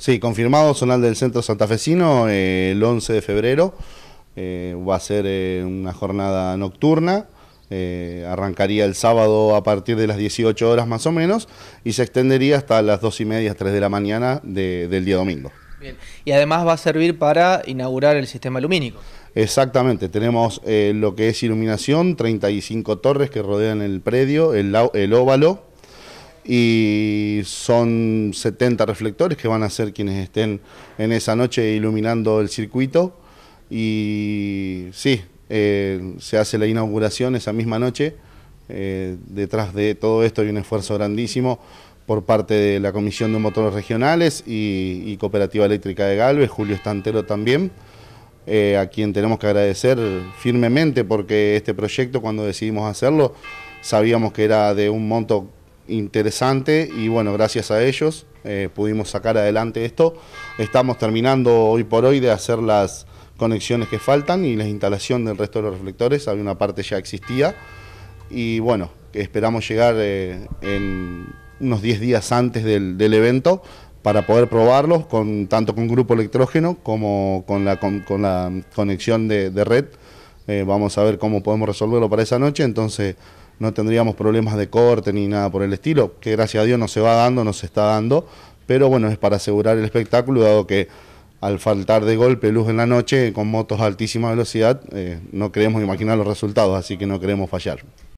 Sí, confirmado, Zonal del Centro Santafesino, eh, el 11 de febrero. Eh, va a ser eh, una jornada nocturna. arrancaría el sábado a partir de las 18 horas más o menos y se extendería hasta las 2 y media, 3 de la mañana del día domingo. Bien. Y además va a servir para inaugurar el sistema lumínico. Exactamente, tenemos lo que es iluminación, 35 torres que rodean el predio, el, el óvalo, y son 70 reflectores que van a ser quienes estén en esa noche iluminando el circuito y sí, eh, se hace la inauguración esa misma noche. Eh, detrás de todo esto hay un esfuerzo grandísimo por parte de la Comisión de Motores Regionales y, Cooperativa Eléctrica de Galvez, Julio Estantero también, eh, a quien tenemos que agradecer firmemente porque este proyecto cuando decidimos hacerlo sabíamos que era de un monto interesante y bueno, gracias a ellos eh, pudimos sacar adelante esto. Estamos terminando hoy por hoy de hacer las conexiones que faltan y la instalación del resto de los reflectores, había una parte ya existía y bueno, esperamos llegar eh, en unos 10 días antes del, evento para poder probarlos con, tanto con grupo electrógeno como con la, con, la conexión de, red. Eh, vamos a ver cómo podemos resolverlo para esa noche, entonces no tendríamos problemas de corte ni nada por el estilo, que gracias a Dios no se va dando, nos está dando, pero bueno, es para asegurar el espectáculo, dado que al faltar de golpe luz en la noche con motos a altísima velocidad, eh, no queremos imaginar los resultados, así que no queremos fallar.